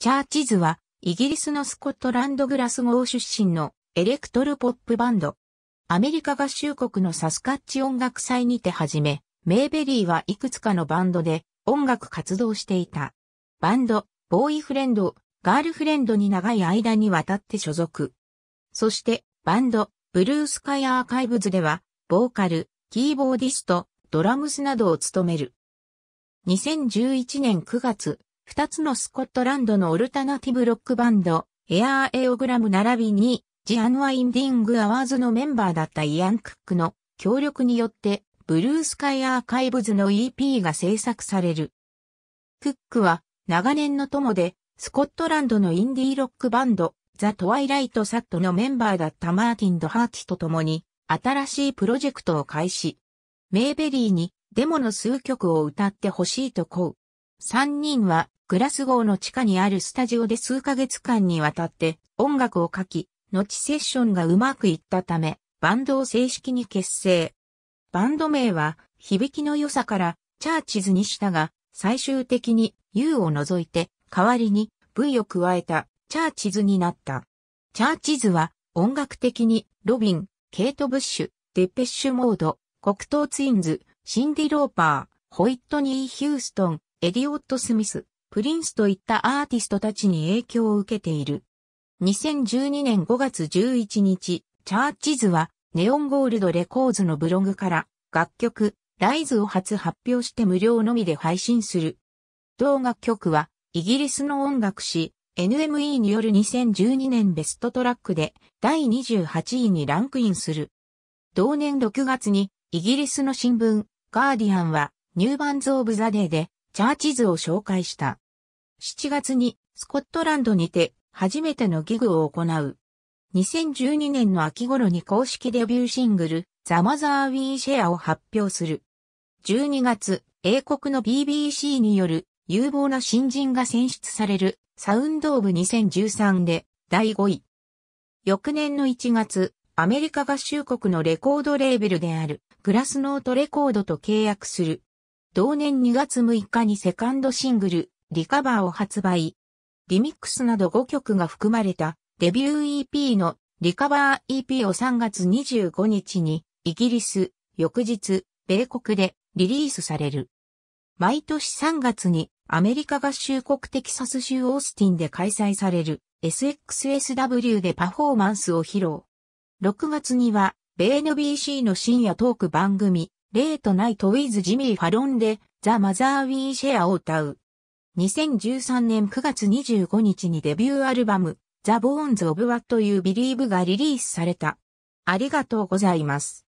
チャーチズは、イギリスのスコットランドグラスゴー出身のエレクトルポップバンド。アメリカ合衆国のサスカッチ音楽祭にて始め、メーベリーはいくつかのバンドで音楽活動していた。バンド、ボーイフレンド、ガールフレンドに長い間にわたって所属。そして、バンド、ブルースカイアーカイブズでは、ボーカル、キーボーディスト、ドラムスなどを務める。2011年9月、二つのスコットランドのオルタナティブロックバンド、エアーエオグラム並びに、ジ・アンワインディング・アワーズのメンバーだったイアン・クックの協力によって、ブルースカイ・アーカイブズの EP が制作される。クックは、長年の友で、スコットランドのインディーロックバンド、ザ・トワイライト・サットのメンバーだったマーティン・ド・ハーティと共に、新しいプロジェクトを開始。メイベリーにデモの数曲を歌ってほしいとこう。三人はグラスゴーの地下にあるスタジオで数ヶ月間にわたって音楽を書き、後セッションがうまくいったため、バンドを正式に結成。バンド名は、響きの良さから、チャーチズにしたが、最終的に U を除いて、代わりに V を加えた、チャーチズになった。チャーチズは、音楽的に、ロビン、ケイト・ブッシュ、デペッシュ・モード、黒糖ツインズ、シンディ・ローパー、ホイットニー・ヒューストン、エディオット・スミス、プリンスといったアーティストたちに影響を受けている。2012年5月11日、チャーチズはネオンゴールドレコーズのブログから楽曲ライズを初発表して無料のみで配信する。同楽曲はイギリスの音楽誌 NME による2012年ベストトラックで第28位にランクインする。同年6月にイギリスの新聞ガーディアンはニューバンズ・オブ・ザ・デーでチャーチズを紹介した。7月にスコットランドにて初めてのギグを行う。2012年の秋頃に公式デビューシングル、ザ・マザー・ウィー・シェアを発表する。12月、英国の BBC による有望な新人が選出されるサウンドオブ2013で第5位。翌年の1月、アメリカ合衆国のレコードレーベルであるグラスノートレコードと契約する。同年2月6日にセカンドシングル、リカバーを発売。リミックスなど5曲が含まれたデビュー EP のリカバー EP を3月25日にイギリス、翌日、米国でリリースされる。毎年3月にアメリカ合衆国テキサス州オースティンで開催される SXSW でパフォーマンスを披露。6月には、米 NBC の深夜トーク番組、レートナイトウィズ・ジミー・ファロンで、ザ・マザー・ウィー・シェアを歌う。2013年9月25日にデビューアルバム、ザ・ボーンズ・オブ・ワット・ユー・ビリーブがリリースされた。ありがとうございます。